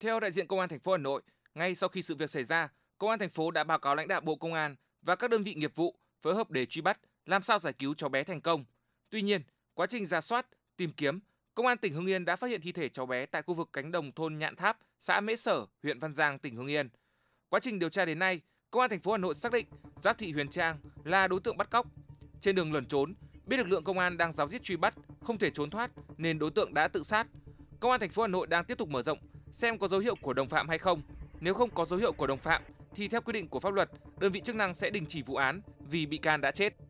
Theo đại diện Công an thành phố Hà Nội, ngay sau khi sự việc xảy ra, Công an thành phố đã báo cáo lãnh đạo Bộ Công an và các đơn vị nghiệp vụ phối hợp để truy bắt, làm sao giải cứu cháu bé thành công. Tuy nhiên, quá trình ra soát, tìm kiếm, Công an tỉnh Hưng Yên đã phát hiện thi thể cháu bé tại khu vực cánh đồng thôn Nhạn Tháp, xã Mễ Sở, huyện Văn Giang, tỉnh Hưng Yên. Quá trình điều tra đến nay, Công an thành phố Hà Nội xác định Giáp Thị Huyền Trang là đối tượng bắt cóc. Trên đường lẩn trốn, biết lực lượng công an đang giáo giết truy bắt, không thể trốn thoát nên đối tượng đã tự sát. Công an thành phố Hà Nội đang tiếp tục mở rộng xem có dấu hiệu của đồng phạm hay không. Nếu không có dấu hiệu của đồng phạm thì theo quy định của pháp luật, đơn vị chức năng sẽ đình chỉ vụ án vì bị can đã chết.